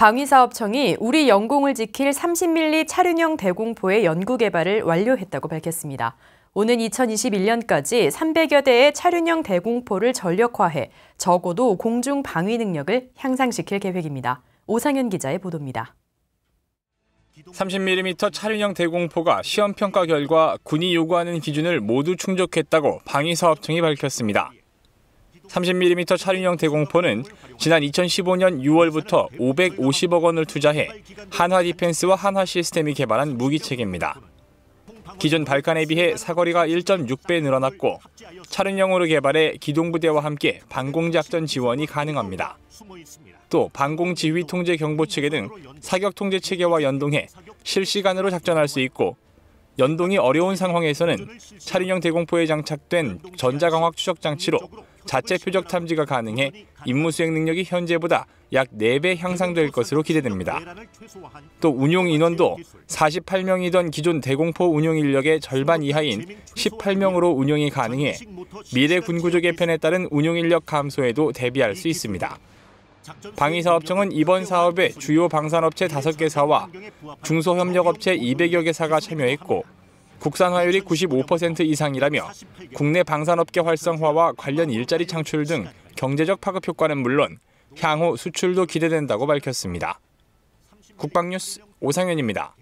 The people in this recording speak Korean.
방위사업청이 우리 영공을 지킬 30mm 차륜형 대공포의 연구개발을 완료했다고 밝혔습니다. 오는 2021년까지 300여 대의 차륜형 대공포를 전력화해 적어도 공중 방위 능력을 향상시킬 계획입니다. 오상현 기자의 보도입니다. 30mm 차륜형 대공포가 시험평가 결과 군이 요구하는 기준을 모두 충족했다고 방위사업청이 밝혔습니다. 30mm 차륜형 대공포는 지난 2015년 6월부터 550억 원을 투자해 한화 디펜스와 한화 시스템이 개발한 무기체계입니다. 기존 발칸에 비해 사거리가 1.6배 늘어났고 차륜형으로 개발해 기동부대와 함께 방공작전 지원이 가능합니다. 또 방공지휘통제경보체계 등 사격통제체계와 연동해 실시간으로 작전할 수 있고 연동이 어려운 상황에서는 차륜형 대공포에 장착된 전자광학 추적 장치로 자체 표적 탐지가 가능해 임무 수행 능력이 현재보다 약 4배 향상될 것으로 기대됩니다. 또 운용 인원도 48명이던 기존 대공포 운용 인력의 절반 이하인 18명으로 운용이 가능해 미래 군구조 개편에 따른 운용 인력 감소에도 대비할 수 있습니다. 방위사업청은 이번 사업에 주요 방산업체 5개사와 중소협력업체 200여 개사가 참여했고 국산화율이 95% 이상이라며 국내 방산업계 활성화와 관련 일자리 창출 등 경제적 파급 효과는 물론 향후 수출도 기대된다고 밝혔습니다. 국방뉴스 오상현입니다.